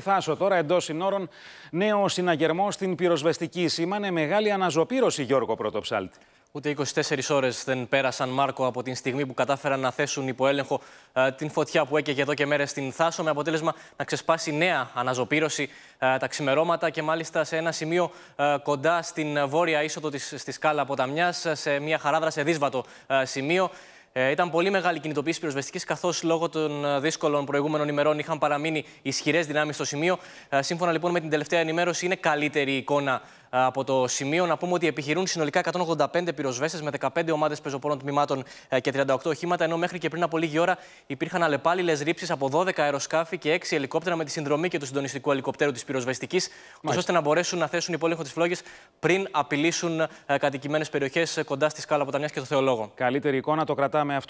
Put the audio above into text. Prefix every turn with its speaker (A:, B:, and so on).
A: Θάσο τώρα, εντός συνόρων, νέο συναγερμό στην πυροσβεστική σήμανε μεγάλη αναζωπήρωση Γιώργο Πρωτοψάλτη.
B: Ούτε 24 ώρες δεν πέρασαν, Μάρκο, από την στιγμή που κατάφεραν να θέσουν υπό έλεγχο ε, την φωτιά που έκαιγε εδώ και μέρες στην Θάσο, με αποτέλεσμα να ξεσπάσει νέα αναζωπήρωση ε, τα ξημερώματα και μάλιστα σε ένα σημείο ε, κοντά στην βόρεια είσοδο της Σκάλα Ποταμιάς, σε μια χαράδρα σε δύσβατο σημείο. Ε, ήταν πολύ μεγάλη κινητοποίηση πυροσβεστικής, καθώς λόγω των ε, δύσκολων προηγούμενων ημερών είχαν παραμείνει ισχυρές δυνάμεις στο σημείο. Ε, σύμφωνα λοιπόν με την τελευταία ενημέρωση, είναι καλύτερη η εικόνα από το σημείο. Να πούμε ότι επιχειρούν συνολικά 185 πυροσβέστες με 15 ομάδες πεζοπόρων τμήματων ε, και 38 οχήματα, ενώ μέχρι και πριν από λίγη ώρα υπήρχαν αλλεπάλληλες ρήψεις από 12 αεροσκάφη και 6 ελικόπτερα με τη συνδρομή και του συντονιστικού ελικόπτερου της πυροσβεστικής, ώστε να μπορέσουν να θέσουν υπόλοιπο τις φλόγες πριν απειλήσουν ε, κατοικημένες περιοχές κοντά στη σκάλα και το Θεολόγο. Καλύτερη εικόνα το κρατάμε αυτό.